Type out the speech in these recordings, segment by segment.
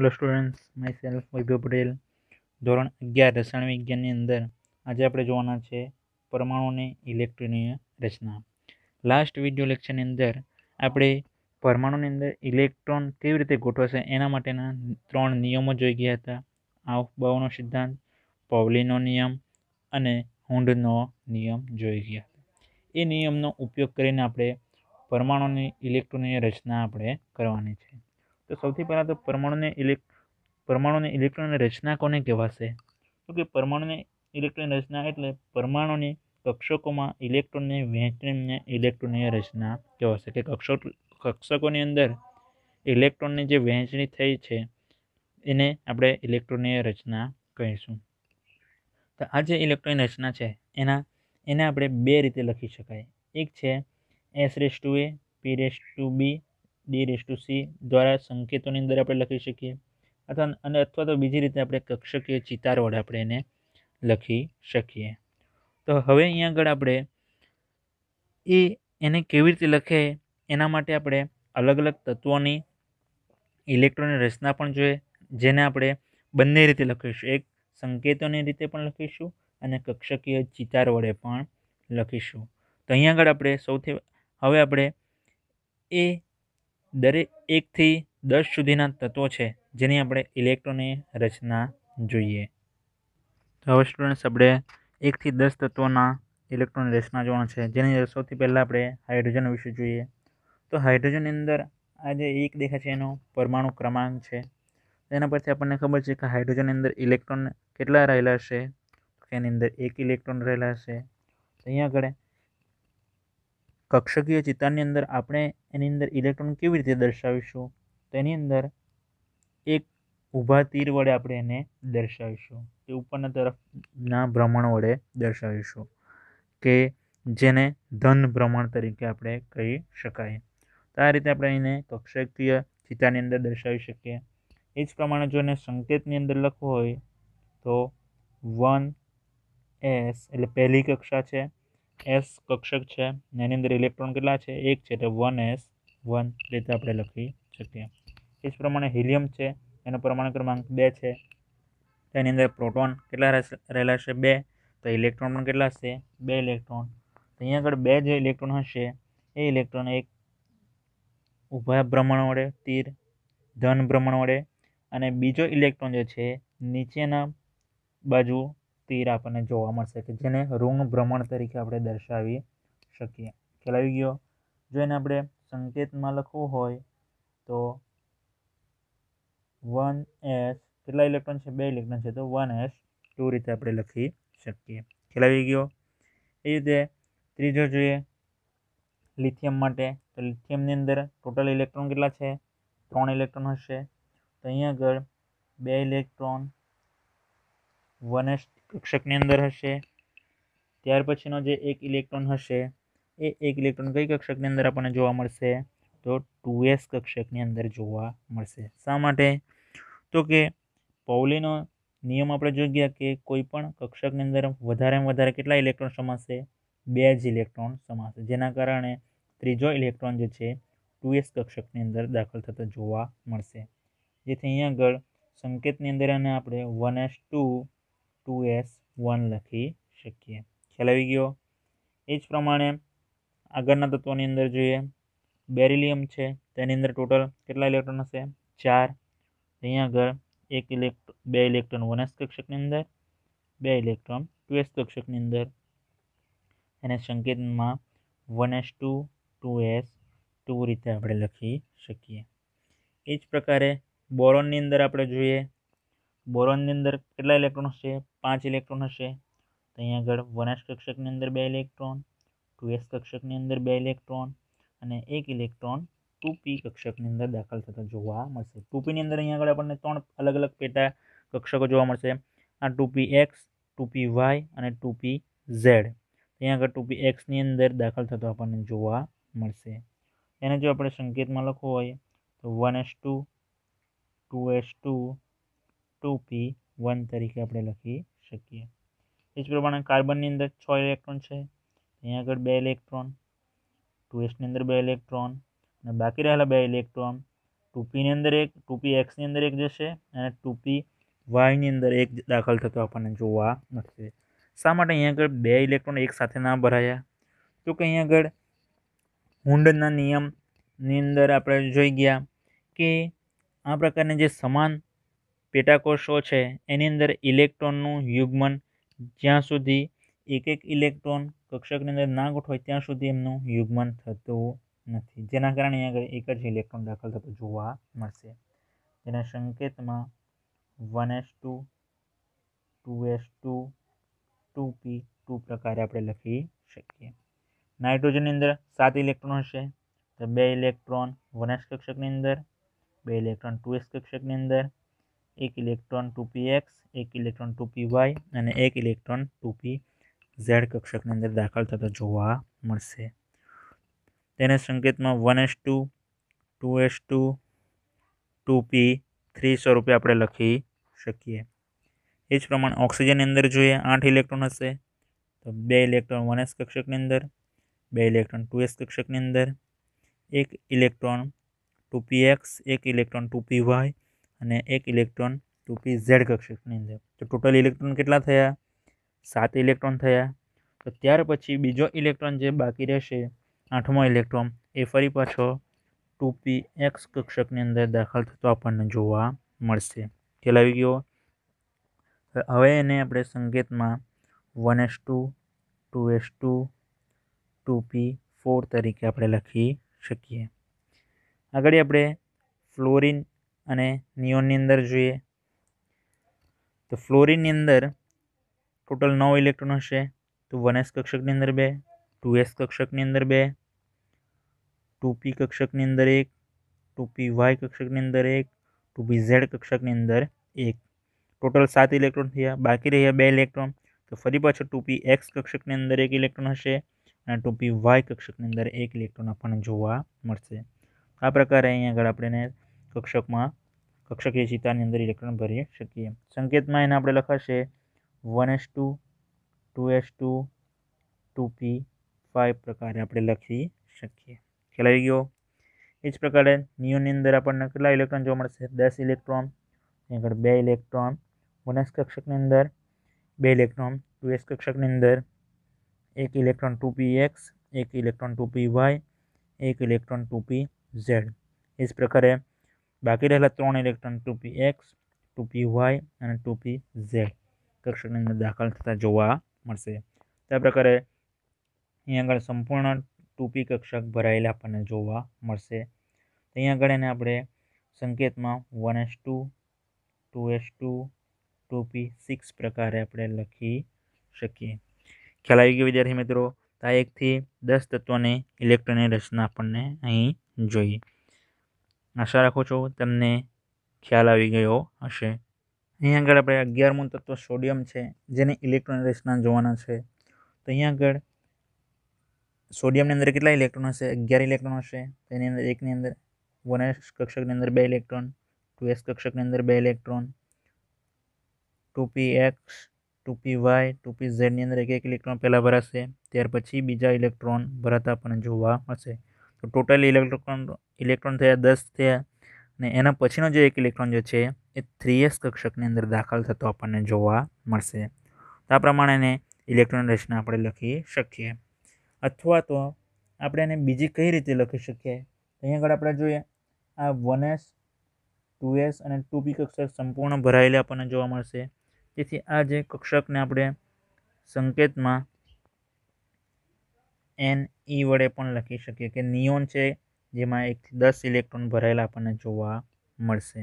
hello students myself Vaibhav Patel ધોરણ અગિયાર રસાયણ વિજ્ઞાનની અંદર આજે આપણે જોવાના છે પરમાણુની ઇલેક્ટ્રોનની રચના લાસ્ટ વિડિયો લેક્ચરની અંદર આપણે પરમાણુની અંદર ઇલેક્ટ્રોન કેવી રીતે ગોઠવાશે એના માટેના ત્રણ નિયમો જોઈ ગયા હતા આવબાવનો સિદ્ધાંત પૌલીનો નિયમ અને હુંડનો નિયમ જોઈ ગયા હતા એ નિયમનો ઉપયોગ કરીને આપણે પરમાણુની ઇલેક્ટ્રોનિય રચના આપણે કરવાની છે તો સૌથી પહેલાં તો પરમાણુને ઇલેક પરમાણુને ઇલેક્ટ્રોનની રચના કોને કહેવાશે તો કે પરમાણુને ઇલેક્ટ્રોનની રચના એટલે પરમાણુની કક્ષકોમાં ઇલેક્ટ્રોનની વહેંચણીને ઇલેક્ટ્રોનની રચના કહેવાશે કે કક્ષક કક્ષકોની અંદર ઇલેક્ટ્રોનની જે વહેંચણી થઈ છે એને આપણે ઇલેક્ટ્રોનની રચના કહીશું તો આ જે ઇલેક્ટ્રોનની રચના છે એના એને આપણે બે રીતે લખી શકાય એક છે s raise to a p raise to b d raise to c દ્વારા સંકેતોની અંદર આપણે લખી શકીએ અથવા અને અથવા તો બીજી રીતે આપણે કક્ષકીય ચિતાર વડે આપણે એને લખી શકીએ તો હવે અહીંયા આગળ આપણે એ એને કેવી રીતે લખે એના માટે આપણે અલગ અલગ તત્વોની ઇલેક્ટ્રોનિક રચના પણ જોઈએ જેને આપણે બંને રીતે લખીશું એક સંકેતોની રીતે પણ લખીશું અને કક્ષકીય ચિતાર વડે પણ લખીશું તો અહીંયા આગળ આપણે સૌથી હવે આપણે એ દરેક એકથી દસ સુધીના તત્વો છે જેની આપણે ઇલેક્ટ્રોનની રચના જોઈએ તો હવે સ્ટુડન્ટ્સ આપણે એકથી દસ તત્વોના ઇલેક્ટ્રોનની રચના જોવાના છે જેની સૌથી પહેલાં આપણે હાઇડ્રોજન વિશે જોઈએ તો હાઇડ્રોજનની અંદર આ જે એક દેખાય છે એનો પરમાણુ ક્રમાંક છે તેના પરથી આપણને ખબર છે કે હાઇડ્રોજનની અંદર ઇલેક્ટ્રોન કેટલા રહેલા છે એની અંદર એક ઇલેક્ટ્રોન રહેલા છે અહીંયા આગળ કક્ષકીય ચિતાની અંદર આપણે એની અંદર ઇલેક્ટ્રોન કેવી રીતે દર્શાવીશું તેની અંદર એક ઊભા તીર વડે આપણે એને દર્શાવીશું કે ઉપરના તરફના ભ્રમણ વડે દર્શાવીશું કે જેને ધન ભ્રમણ તરીકે આપણે કહી શકાય તો આ રીતે આપણે એને કક્ષકીય ચિત્તાની અંદર દર્શાવી શકીએ એ જ પ્રમાણે જો એને સંકેતની અંદર લખવું હોય તો વન એસ એટલે પહેલી કક્ષા છે એસ કક્ષક છે એની અંદર ઇલેક્ટ્રોન કેટલા છે એક છે એટલે વન એસ વન રીતે આપણે લખી શકીએ એ જ પ્રમાણે હિલિયમ છે એનો પરમાણુ ક્રમાંક બે છે તેની અંદર પ્રોટોન કેટલા રહેલા છે બે તો ઇલેક્ટ્રોન પણ કેટલા હશે બે ઇલેક્ટ્રોન તો અહીંયા આગળ બે જે ઇલેક્ટ્રોન હશે એ ઇલેક્ટ્રોન એક ઊભા ભ્રમણ વડે તીર ધન ભ્રમણ વડે અને બીજો ઇલેક્ટ્રોન જે છે નીચેના બાજુ તીર આપણને જોવા મળશે કે જેને ઋણ ભ્રમણ તરીકે આપણે દર્શાવી શકીએ ખેલાવી ગયો જો એને આપણે સંકેતમાં લખવું હોય તો વન એસ કેટલા ઇલેક્ટ્રોન છે બે ઇલેક્ટ્રોન છે તો વન એસ ટુ રીતે આપણે લખી શકીએ ખેલાવી ગયો એ રીતે ત્રીજો જોઈએ લિથિયમ માટે તો લિથિયમની અંદર ટોટલ ઇલેક્ટ્રોન કેટલા છે ત્રણ ઇલેક્ટ્રોન હશે તો અહીંયા આગળ બે ઇલેક્ટ્રોન વન કક્ષકની અંદર હશે ત્યાર પછીનો જે એક ઇલેક્ટ્રોન હશે એ એક ઇલેક્ટ્રોન કઈ કક્ષકની અંદર આપણને જોવા મળશે તો ટુ એસ કક્ષકની અંદર જોવા મળશે શા માટે તો કે પૌલીનો નિયમ આપણે જોઈ ગયા કે કોઈપણ કક્ષકની અંદર વધારેમાં વધારે કેટલા ઇલેક્ટ્રોન સમાશે બે જ ઇલેક્ટ્રોન સમાશે જેના કારણે ત્રીજો ઇલેક્ટ્રોન જે છે ટુ એસ કક્ષકની અંદર દાખલ થતો જોવા મળશે જેથી અહીં આગળ સંકેતની અંદર અને આપણે one s two two s one લખી શકીએ ખ્યાલાવી ગયો એ જ પ્રમાણે આગળના તત્વોની અંદર જોઈએ બેરિલિયમ છે તેની અંદર ટોટલ કેટલા ઇલેક્ટ્રોન હશે ચાર અહીંયા આગળ એક ઇલેક્ટ્રો બે ઇલેક્ટ્રોન વન એસ કક્ષકની અંદર બે ઇલેક્ટ્રોન ટુ એસ કક્ષકની અંદર એને સંકેતમાં one s two two s two રીતે આપણે લખી શકીએ એ જ પ્રકારે બોરોનની અંદર આપણે જોઈએ બોરોનની અંદર કેટલા ઇલેક્ટ્રોન છે પાંચ ઇલેક્ટ્રોન હશે તો અહીંયા આગળ વનાશ કક્ષકની અંદર બે ઇલેક્ટ્રોન ટુ એસ કક્ષકની અંદર બે ઇલેક્ટ્રોન અને એક ઇલેક્ટ્રોન ટુ પી કક્ષકની અંદર દાખલ થતા જોવા મળશે ટુપીની અંદર અહીંયા આગળ આપણને ત્રણ અલગ અલગ પેટા કક્ષકો જોવા મળશે આ ટુપી એક્સ ટુપી વાય અને ટુ પી ઝેડ અહીંયા આગળ ટુપી એક્સની અંદર દાખલ થતો આપણને જોવા મળશે એને જો આપણે સંકેતમાં લખવું હોય તો one s two two s two two p one તરીકે આપણે લખી શકીએ એ જ પ્રમાણે કાર્બન ની અંદર 6 ઇલેક્ટ્રોન છે અહીં આગળ બે ઇલેક્ટ્રોન 2s ની અંદર બે ઇલેક્ટ્રોન અને બાકી રહેલા બે ઇલેક્ટ્રોન 2p ની અંદર એક 2px ની અંદર એક જે છે અને 2p y ની અંદર એક દાખલ થતો આપણે જોવા મળશે સામાટે અહીં આગળ બે ઇલેક્ટ્રોન એકસાથે ના ભરાયા તો કે અહીં આગળ હુંડના નિયમ ની અંદર આપણે જોઈ ગયા કે આ પ્રકારને જે સમાન પેટાકોષો છે એની અંદર ઇલેક્ટ્રોનનું યુગમન જ્યાં સુધી એક એક ઇલેક્ટ્રોન કક્ષકની અંદર ના ગોઠવાય ત્યાં સુધી એમનું યુગમન થતું નથી જેના કારણે અહીંયા આગળ એક જ ઇલેક્ટ્રોન દાખલ થતો જોવા મળશે તેના સંકેતમાં one s two two s two two p two પ્રકારે આપણે લખી શકીએ નાઇટ્રોજનની અંદર સાત ઇલેક્ટ્રોન હશે તો બે ઇલેક્ટ્રોન વન એસ કક્ષકની અંદર બે ઇલેક્ટ્રોન ટુ એસ કક્ષકની અંદર एक इलेक्ट्रॉन टू पी एक्स एक इलेक्ट्रॉन टू पी वाई और एक इलेक्ट्रॉन टू पी झेड कक्षक अंदर दाखल थता जवासे संकेत में one s two two s two two p three स्वरूप आप लखी शकी प्रमाण ऑक्सिजन अंदर जो है आठ इलेक्ट्रॉन हे तो बे इलेक्ट्रॉन वन एस कक्षक अंदर बे इलेक्ट्रॉन टू एस कक्षक अंदर एक इलेक्ट्रॉन टू पी एक्स एक इलेक्ट्रॉन टू पी वाई અને એક ઇલેક્ટ્રોન ટુ પી ઝેડ કક્ષકની અંદર તો ટોટલ ઇલેક્ટ્રોન કેટલા થયા સાત ઇલેક્ટ્રોન થયા તો ત્યાર પછી બીજો ઇલેક્ટ્રોન જે બાકી રહેશે આઠમો ઇલેક્ટ્રોન એ ફરી પાછો ટુ પી એક્સ કક્ષકની અંદર દાખલ થતો આપણને જોવા મળશે ખ્યાલ આવી ગયો હવે એને આપણે સંકેતમાં one s two two s two two p four તરીકે આપણે લખી શકીએ આગળ આપણે ફ્લોરિન અને નિયોનની અંદર જોઈએ તો ફ્લોરિનની અંદર ટોટલ નવ ઇલેક્ટ્રોન હશે તો વન એસ કક્ષકની અંદર બે ટુ એસ કક્ષકની અંદર બે ટુ પી કક્ષકની અંદર એક ટુ પી વાય કક્ષકની અંદર એક ટુ પી ઝેડ કક્ષકની અંદર એક ટોટલ સાત ઇલેક્ટ્રોન થયા બાકી રહ્યા બે ઇલેક્ટ્રોન તો ફરી પાછું ટુ પી એક્સ કક્ષકની અંદર એક ઇલેક્ટ્રોન હશે અને ટોપી વાય કક્ષકની અંદર એક ઇલેક્ટ્રોન આપણને જોવા મળશે આ પ્રકારે અહીંયા આગળ આપણે કક્ષકમાં કક્ષકય સીતાની અંદર ઇલેક્ટ્રોન ભરી શકીએ સંકેતમાં એને આપણે લખાશે 1s2 2s2 2p 5 પ્રકારને આપણે લખી શકીએ ખલાઈ ગયો એ જ प्रकारे નિયોન ની અંદર આપણને કેટલા ઇલેક્ટ્રોન જો મળશે 10 ઇલેક્ટ્રોન આગળ બે ઇલેક્ટ્રોન વનસ કક્ષક ની અંદર બે ઇલેક્ટ્રોન 2s કક્ષક ની અંદર એક ઇલેક્ટ્રોન 2px એક ઇલેક્ટ્રોન 2py એક ઇલેક્ટ્રોન 2pz ਇਸ प्रकारे બાકી રહેલા ત્રણ electron two p x two p y અને ટુ પી ઝેડ કક્ષકની અંદર દાખલ થતા જોવા મળશે તે પ્રકારે અહીં આગળ સંપૂર્ણ ટુ પી કક્ષક ભરાયેલા આપણને જોવા મળશે અહીં આગળ એને આપણે સંકેતમાં one s two two s two two p six પ્રકારે આપણે લખી શકીએ ખ્યાલ આવી ગયો વિદ્યાર્થી મિત્રો આ એકથી દસ તત્વોની ઇલેક્ટ્રોનની રચના આપણને અહીં જોઈએ આશા રાખું છું તમને ખ્યાલ આવી ગયો હશે અહીં આગળ આપણે અગિયારમું તત્વ સોડિયમ છે જેને ઇલેક્ટ્રોન રચના જોવાના છે તો અહીં આગળ સોડિયમની અંદર કેટલા ઇલેક્ટ્રોન હશે અગિયાર ઇલેક્ટ્રોન હશે તેની અંદર એકની અંદર વન એસ કક્ષકની અંદર બે ઇલેક્ટ્રોન ટુ એસ કક્ષકની અંદર બે electron two p x two p y two p ઝેડની અંદર એક એક ઇલેક્ટ્રોન પહેલાં ભરાશે ત્યાર પછી બીજા ઇલેક્ટ્રોન ભરાતા પણ જોવા મળશે તો ટોટલ ઇલેક્ટ્રોન ઇલેક્ટ્રોન થયા દસ થયા અને એના પછીનો જે એક ઇલેક્ટ્રોન જે છે એ થ્રી એસ કક્ષકની અંદર દાખલ થતો આપણને જોવા મળશે તો આ પ્રમાણેને ઇલેક્ટ્રોન રચના આપણે લખી શકીએ અથવા તો આપણે એને બીજી કઈ રીતે લખી શકીએ અહીં આગળ આપણે જોઈએ આ વન એસ ટુ એસ અને ટુ પી કક્ષક સંપૂર્ણ ભરાયેલા આપણને જોવા મળશે તેથી આ જે કક્ષકને આપણે સંકેતમાં એન ઈ e વડે પણ લખી શકીએ કે નિયોન છે જેમાં એક દસ ઇલેક્ટ્રોન ભરાયેલા આપણને જોવા મળશે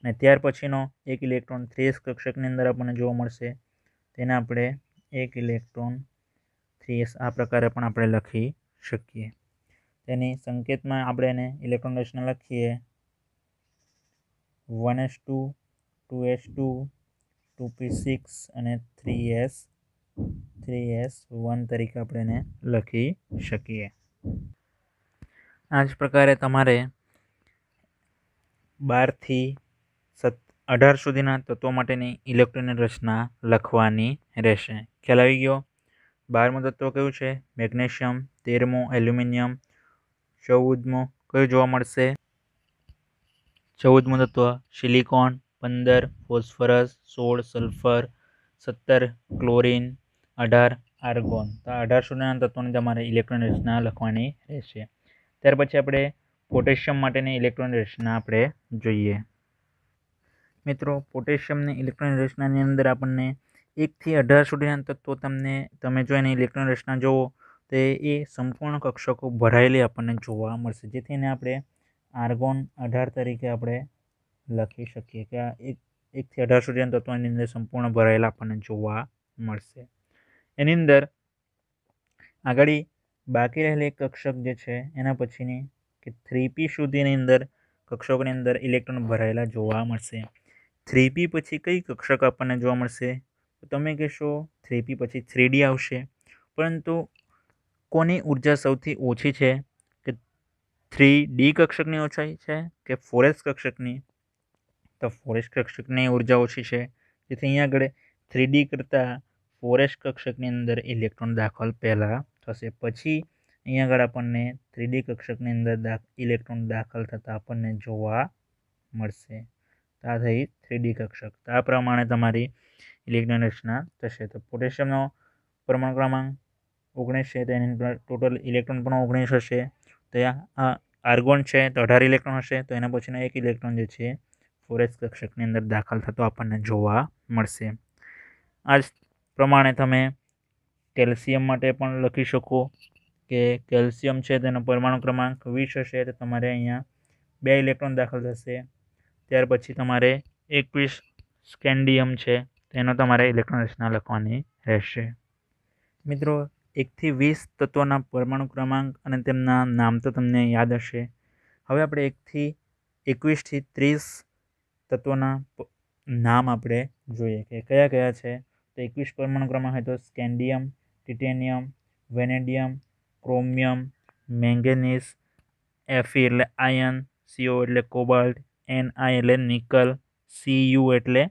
અને ત્યાર પછીનો એક ઇલેક્ટ્રોન થ્રીએસ કક્ષકની અંદર આપણને જોવા મળશે તેને આપણે એક ઇલેક્ટ્રોન થ્રીએસ આ પ્રકારે પણ આપણે લખી શકીએ તેની સંકેતમાં આપણે એને ઇલેક્ટ્રોન રચના લખીએ one s two two s two two p six અને three s three s one તરીકે આપણે એને લખી શકીએ આ જ પ્રકારે તમારે બારથી સત અઢાર સુધીના તત્વો માટેની ઇલેક્ટ્રોનિક રચના લખવાની રહેશે ખ્યાલ આવી ગયો બારમું તત્વ કયું છે મેગ્નેશિયમ તેરમું એલ્યુમિનિયમ ચૌદમું કયું જોવા મળશે ચૌદમું તત્વ સિલિકોન પંદર ફોસ્ફરસ સોળ સલ્ફર સત્તર ક્લોરિન અઢાર આર્ગોન તો અઢાર સોનાના તત્વોની તમારે ઇલેક્ટ્રોન રચના લખવાની રહેશે ત્યાર પછી આપણે પોટેશિયમ માટેની ઇલેક્ટ્રોન રચના આપણે જોઈએ મિત્રો પોટેશિયમની ઇલેક્ટ્રોન રચનાની અંદર આપણને એકથી અઢાર સુધીના તત્વો તમને તમે જો એની ઇલેક્ટ્રોન રચના જુઓ તો એ સંપૂર્ણ કક્ષકો ભરાયેલી આપણને જોવા મળશે જેથી એને આપણે આર્ગોન અઢાર તરીકે આપણે લખી શકીએ કે આ એક એકથી અઢાર સુધીના તત્વોની અંદર સંપૂર્ણ ભરાયેલા આપણને જોવા મળશે એની અંદર આગળ બાકી રહેલી કક્ષક જે છે એના પછીની કે થ્રી પી સુધીની અંદર કક્ષકની અંદર ઇલેક્ટ્રોન ભરાયેલા જોવા મળશે થ્રી પી પછી કઈ કક્ષક આપણને જોવા મળશે તો તમે કહેશો થ્રી પી પછી થ્રી ડી આવશે પરંતુ કોની ઉર્જા સૌથી ઓછી છે કે થ્રી ડી કક્ષકની ઓછી છે કે ફોરેસ્ટ કક્ષકની તો ફોરેસ્ટ કક્ષકની ઉર્જા ઓછી છે જેથી અહીંયા આગળ થ્રી ડી કરતાં ફોરેસ કક્ષકની અંદર ઇલેક્ટ્રોન દાખલ પહેલાં થશે પછી અહીં આગળ આપણને થ્રીડી કક્ષકની અંદર ઇલેક્ટ્રોન દાખલ થતાં આપણને જોવા મળશે તો આ થઈ થ્રીડી કક્ષક તો આ પ્રમાણે તમારી ઇલેક્ટ્રોન રચના થશે તો પોટેશિયમનો પરમાણુ ક્રમાંક ઓગણીસ છે તો એની ટોટલ ઇલેક્ટ્રોન પણ ઓગણીસ હશે તો આ આર્ગોન છે તો અઢાર ઇલેક્ટ્રોન હશે તો એના પછીનો એક ઇલેક્ટ્રોન જે છે ફોરેસ્ટ કક્ષકની અંદર દાખલ થતો આપણને જોવા મળશે આ જ પ્રમાણે તમે કેલ્શિયમ માટે પણ લખી શકો કે કેલ્શિયમ છે તેનો પરમાણુ ક્રમાંક વીસ હશે તો તમારે અહીંયા બે ઇલેક્ટ્રોન દાખલ થશે ત્યાર પછી તમારે એકવીસ સ્કેન્ડિયમ છે તેનો તમારે ઇલેક્ટ્રોન રચના લખવાની રહેશે મિત્રો એકથી વીસ તત્વોના પરમાણુ ક્રમાંક અને તેમના નામ તો તમને યાદ હશે હવે આપણે એકથી એકવીસથી ત્રીસ તત્વોના નામ આપણે જોઈએ કે કયા કયા છે તો એકવીસ પરમાણુ ક્રમાંક હોય તો scandium titanium vanadium chromium manganese એફી એટલે આયન સીઓ એટલે કોબાલ્ટ એન આઈ એટલે નિકલ સી યુ એટલે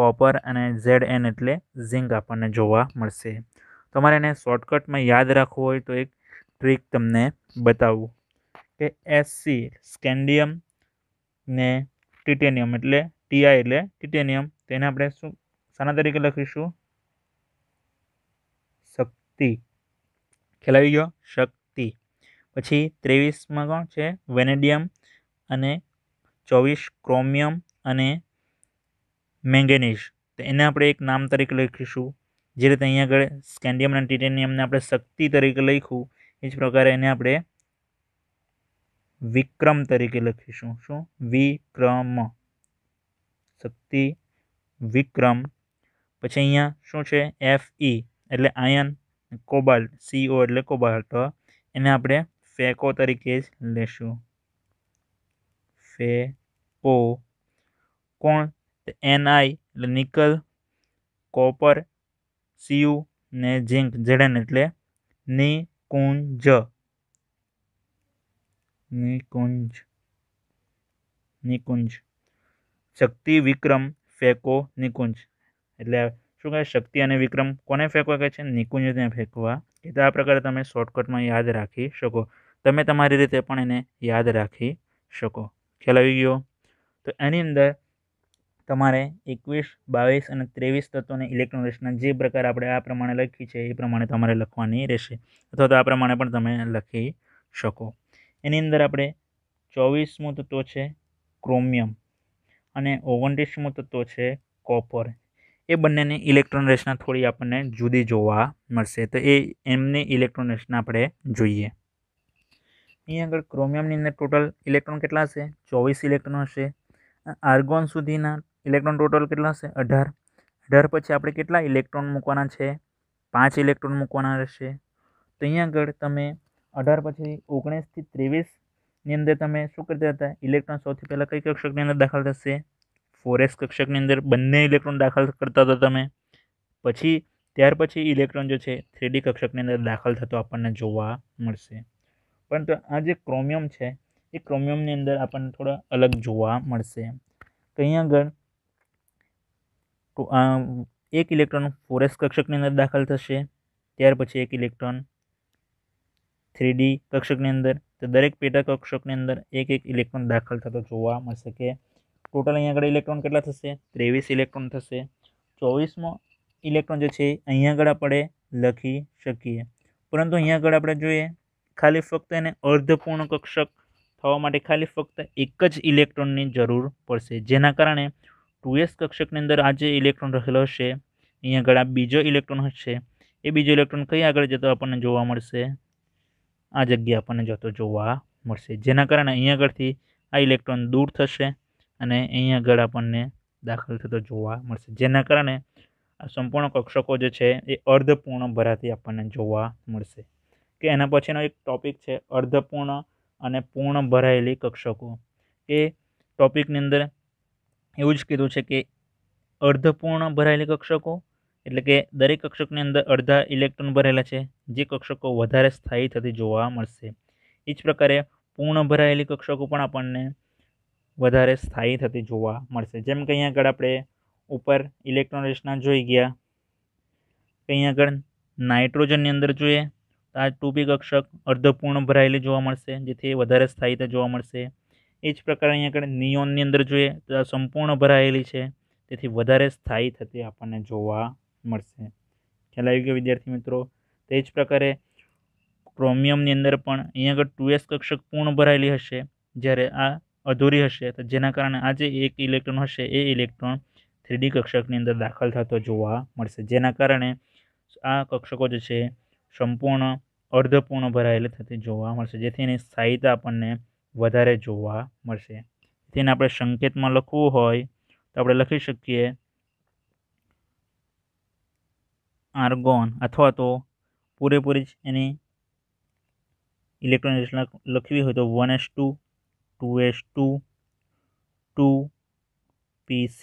કોપર અને ઝેડ એન એટલે ઝિંક આપણને જોવા મળશે તમારે એને શોર્ટકટમાં યાદ રાખવું હોય તો એક ટ્રીક તમને બતાવું કે એસ સી સ્કેન્ડિયમ ને ટિટેનિયમ એટલે ટીઆઈ એટલે ટિટેનિયમ તેને આપણે શું શાના તરીકે લખીશું શક્તિ ખેલાવી ગયો શક્તિ પછી ત્રેવીસમાં કોણ છે વેનેડિયમ અને ચોવીસ ક્રોમિયમ અને મેંગેનીઝ તો એને આપણે એક નામ તરીકે લખીશું જે રીતે અહીંયા આગળ સ્કેન્ડિયમ અને ટિટેનિયમને આપણે શક્તિ તરીકે લખ્યું એ જ પ્રકારે એને આપણે વિક્રમ તરીકે લખીશું શું વિક્રમ શક્તિ વિક્રમ પછી અહીંયા શું છે એફ ઈ એટલે આયન कोबाल्ट को એટલે કોબાલ્ટ એને આપણે ફેકો તરીકે લેશો ફે પો કોણ એટલે Ni એટલે નિકલ કોપર Cu ને ઝિંક Zn એટલે Ni Kunj Ni Kunj Ni Kunj Shakti Vikram ફેકો નિકુંજ એટલે શું કહે શક્તિ અને વિક્રમ કોને ફેંકવા કહે છે નિકુંજને ફેંકવા એ તો આ પ્રકારે તમે શોર્ટકટમાં યાદ રાખી શકો તમે તમારી રીતે પણ એને યાદ રાખી શકો ખ્યાલ આવી ગયો તો એની અંદર તમારે એકવીસ બાવીસ અને ત્રેવીસ તત્વોને ઇલેક્ટ્રોન રેસના જે પ્રકાર આપણે આ પ્રમાણે લખી છે એ પ્રમાણે તમારે લખવાની રહેશે અથવા તો આ પ્રમાણે પણ તમે લખી શકો એની અંદર આપણે ચોવીસમું તત્વ છે ક્રોમિયમ અને ઓગણત્રીસમું તત્વ છે કોપર એ બંનેની ઇલેક્ટ્રોન રેસના થોડી આપણને જુદી જોવા મળશે તો એ એમની ઇલેક્ટ્રોન રેસના આપણે જોઈએ અહીં આગળ ક્રોમિયમની અંદર ટોટલ ઇલેક્ટ્રોન કેટલા હશે ચોવીસ ઇલેક્ટ્રોન હશે આર્ગોન સુધીના ઇલેક્ટ્રોન ટોટલ કેટલા હશે અઢાર અઢાર પછી આપણે કેટલા ઇલેક્ટ્રોન મૂકવાના છે પાંચ ઇલેક્ટ્રોન મૂકવાના રહેશે તો અહીં આગળ તમે અઢાર પછી ઓગણીસથી ત્રેવીસની અંદર તમે શું કરતા હતા ઇલેક્ટ્રોન સૌથી પહેલાં કઈ કક્ષકની અંદર દાખલ થશે 4s कक्षक के अंदर बनने इलेक्ट्रॉन दाखिल करता तो हमें પછી ત્યાર પછી इलेक्ट्रॉन जो छे 3d कक्षक के अंदर दाखिल થતો આપણે જોવા મળશે પણ આ જે chromium છે એ chromium ની અંદર આપણે થોડા અલગ જોવા મળશે કે અહીં આગળ એક ઇલેક્ટ્રોન 4s કક્ષક ની અંદર દાખલ થશે ત્યાર પછી એક ઇલેક્ટ્રોન 3d કક્ષક ની અંદર તો દરેક પેટા કક્ષક ની અંદર એક એક ઇલેક્ટ્રોન દાખલ થતો જોવા મળશે કે ટોટલ અહીંયા આગળ ઇલેક્ટ્રોન કેટલા થશે ત્રેવીસ ઇલેક્ટ્રોન થશે ચોવીસમો ઇલેક્ટ્રોન જે છે અહીંયા આગળ આપણે લખી શકીએ પરંતુ અહીંયા આગળ આપણે જોઈએ ખાલી ફક્ત એને અર્ધપૂર્ણ કક્ષક થવા માટે ખાલી ફક્ત એક જ ઇલેક્ટ્રોનની જરૂર પડશે જેના કારણે ટુ એસ કક્ષકની અંદર આ જે ઇલેક્ટ્રોન રહેલો હશે અહીંયા આગળ આ બીજો ઇલેક્ટ્રોન હશે એ બીજો ઇલેક્ટ્રોન કઈ આગળ જતો આપણને જોવા મળશે આ જગ્યા આપણને જતો જોવા મળશે જેના કારણે અહીં આગળથી આ ઇલેક્ટ્રોન દૂર થશે અને અહીંયા આગળ આપણને દાખલ થતો જોવા મળશે જેના કારણે આ સંપૂર્ણ કક્ષકો જે છે એ અર્ધપૂર્ણ ભરાતી આપણને જોવા મળશે કે એના પછીનો એક ટૉપિક છે અર્ધપૂર્ણ અને પૂર્ણ ભરાયેલી કક્ષકો કે ટૉપિકની અંદર એવું જ કીધું છે કે અર્ધપૂર્ણ ભરાયેલી કક્ષકો એટલે કે દરેક કક્ષકની અંદર અડધા ઇલેક્ટ્રોન ભરેલા છે જે કક્ષકો વધારે સ્થાયી થતી જોવા મળશે એ જ પ્રકારે પૂર્ણ ભરાયેલી કક્ષકો પણ આપણને વધારે સ્થાયી થતી જોવા મળશે જેમ કે અહીંયા આગળ આપણે ઉપર ઇલેક્ટ્રોન રચના જોઈ ગયા અહીંયા આગળ નાઇટ્રોજનની અંદર જોઈએ તો આ ટુ કક્ષક અર્ધપૂર્ણ ભરાયેલી જોવા મળશે જેથી વધારે સ્થાયીતા જોવા મળશે એ જ પ્રકારે અહીંયા આગળ નિયોનની અંદર જોઈએ તો આ સંપૂર્ણ ભરાયેલી છે તેથી વધારે સ્થાયી થતી આપણને જોવા મળશે ખ્યાલ આવી ગયો વિદ્યાર્થી મિત્રો તે જ પ્રકારે ક્રોમિયમની અંદર પણ અહીંયા આગળ ટુ એસ કક્ષક પૂર્ણ ભરાયેલી હશે જ્યારે આ અધૂરી હશે તો જેના કારણે આ જે એક ઇલેક્ટ્રોન હશે એ ઇલેક્ટ્રોન થ્રીડી કક્ષકની અંદર દાખલ થતો જોવા મળશે જેના કારણે આ કક્ષકો જે છે સંપૂર્ણ અર્ધપૂર્ણ ભરાયેલી થતી જોવા મળશે જેથી એની સાહિત્ય આપણને વધારે જોવા મળશે તેને આપણે સંકેતમાં લખવું હોય તો આપણે લખી શકીએ આર્ગોન અથવા તો પૂરેપૂરી જ એની ઇલેક્ટ્રોન લખવી હોય તો one s two 2s2 2p6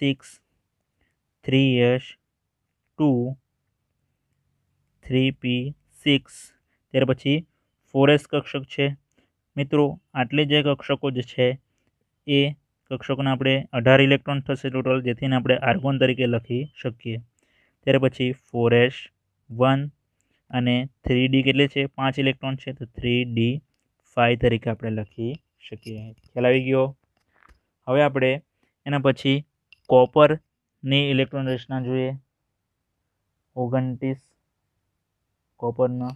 3s2 3p6 ત્યાર પછી 4s કક્ષક છે મિત્રો આટલી જ કક્ષકો જે છે એ કક્ષકોના આપણે 18 ઇલેક્ટ્રોન થશે ટોટલ જેથી આપણે આર્ગોન તરીકે લખી શકીએ ત્યાર પછી 4s 1 અને 3d કેટલે છે 5 ઇલેક્ટ્રોન છે તો 3d 5 તરીકે આપણે લખી શકીએ ખ્યાલ આવી ગયો હવે આપણે એના પછી કોપરની ઇલેક્ટ્રોન રચના જોઈએ ઓગણત્રીસ કોપરનો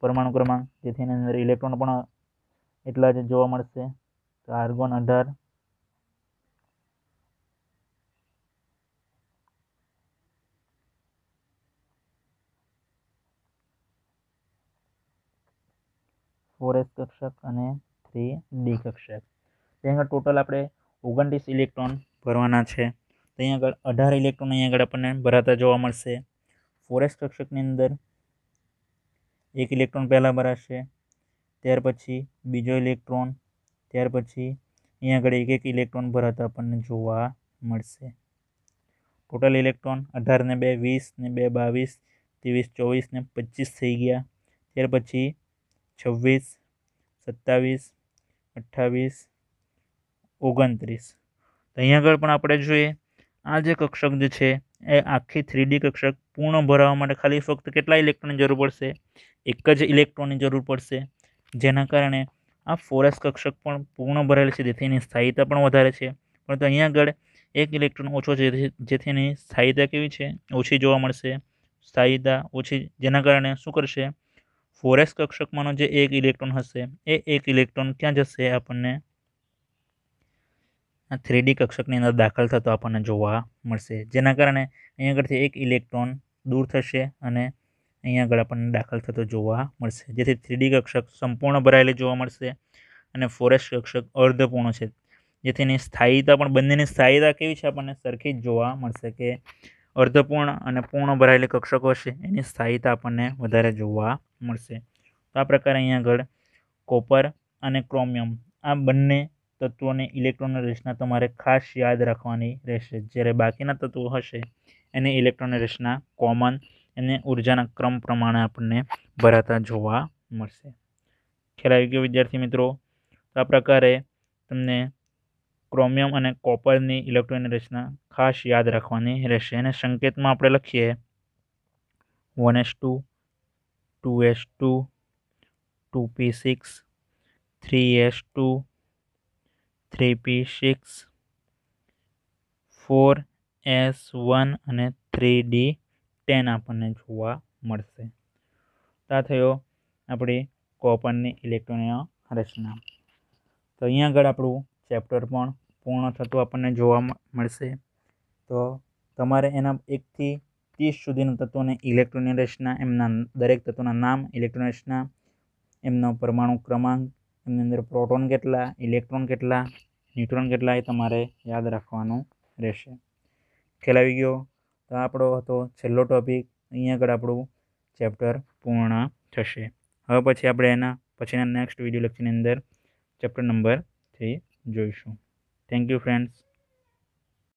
પરમાણુ ક્રમાંક જેથી એની અંદર ઇલેક્ટ્રોન પણ એટલા જ જોવા મળશે કાર્બન અઢાર ફોર એસ કક્ષક અને થ્રી ડી કક્ષક ત્યાં આગળ ટોટલ આપણે ઓગણત્રીસ ઇલેક્ટ્રોન ભરવાના છે ત્યાં આગળ અઢાર ઇલેક્ટ્રોન અહીંયા આગળ આપણને ભરાતા જોવા મળશે ફોરેસ્ટ કક્ષકની અંદર એક ઇલેક્ટ્રોન પહેલાં ભરાશે ત્યાર પછી બીજો ઇલેક્ટ્રોન ત્યાર પછી અહીંયા આગળ એક એક ઇલેક્ટ્રોન ભરાતા આપણને જોવા મળશે ટોટલ ઇલેક્ટ્રોન અઢાર ને બે વીસ ને બે બાવીસ ત્રેવીસ ચોવીસ ને પચીસ થઈ ગયા ત્યાર પછી છવ્વીસ સત્તાવીસ અઠ્ઠાવીસ ઓગણત્રીસ તો અહીં આગળ પણ આપણે જોઈએ આ જે કક્ષક જે છે એ આખી થ્રીડી કક્ષક પૂર્ણ ભરાવવા માટે ખાલી ફક્ત કેટલા ઇલેક્ટ્રોનની જરૂર પડશે એક જ ઇલેક્ટ્રોનની જરૂર પડશે જેના કારણે આ ફોરેસ્ટ કક્ષક પણ પૂર્ણ ભરેલ છે જેથી એની સ્થાયીતા પણ વધારે છે પરંતુ અહીંયા આગળ એક ઇલેક્ટ્રોન ઓછો છે જેથી એની સ્થાયીતા કેવી છે ઓછી જોવા મળશે સ્થાયીતા ઓછી જેના કારણે શું કરશે ફોરેસ્ટ કક્ષકમાંનો જે એક ઇલેક્ટ્રોન હશે એ એક ઇલેક્ટ્રોન ક્યાં જશે આપણને આ થ્રીડી કક્ષકની અંદર દાખલ થતો આપણને જોવા મળશે જેના કારણે અહીં આગળથી એક ઇલેક્ટ્રોન દૂર થશે અને અહીંયા આગળ આપણને દાખલ થતો જોવા મળશે જેથી થ્રીડી કક્ષક સંપૂર્ણ ભરાયેલી જોવા મળશે અને ફોરેસ્ટ કક્ષક અર્ધપૂર્ણ છે જેથી એની સ્થાયીતા પણ બંનેની સ્થાયીતા કેવી છે આપણને સરખી જ જોવા મળશે કે અર્ધપૂર્ણ અને પૂર્ણ ભરાયેલી કક્ષકો હશે એની સ્થાયીતા આપણને વધારે જોવા મળશે તો આ પ્રકારે અહીંયા આગળ કોપર અને ક્રોમિયમ આ બંને તત્વોની ઇલેક્ટ્રોનની રચના તમારે ખાસ યાદ રાખવાની રહેશે જ્યારે બાકીના તત્વો હશે એને ઇલેક્ટ્રોનની રચના કોમન અને ઉર્જાના ક્રમ પ્રમાણે આપણને ભરાતા જોવા મળશે ખ્યાલ આવી ગયો વિદ્યાર્થી મિત્રો આ પ્રકારે તમને ક્રોમિયમ અને કોપરની ઇલેક્ટ્રોનની રચના ખાસ યાદ રાખવાની રહેશે અને સંકેતમાં આપણે લખીએ one s two two s two two p six three s two three p six four s one અને થ્રી ડી ટેન આપણને જોવા મળશે તો આ થયો આપણી કોપરની ઇલેક્ટ્રોનિક રચના તો અહીંયા આગળ આપણું ચેપ્ટર પણ પૂર્ણ થતું આપણને જોવા મળશે તો તમારે એના એકથી ત્રીસ સુધીના તત્વોને ઇલેક્ટ્રોનિક રચના એમના દરેક તત્વોના નામ ઇલેક્ટ્રોન રચના એમનો પરમાણુ ક્રમાંક એની અંદર પ્રોટોન કેટલા ઇલેક્ટ્રોન કેટલા ન્યુટ્રોન કેટલા એ તમારે યાદ રાખવાનું રહેશે ખ્યાલ આવી ગયો તો આપણો હતો છેલ્લો ટોપિક અહીંયા આગળ આપણું ચેપ્ટર પૂર્ણ થશે હવે પછી આપણે એના પછીના નેક્સ્ટ વિડીયો લેક્ચરની અંદર ચેપ્ટર નંબર થ્રી જોઈશું થેન્ક યુ ફ્રેન્ડ્સ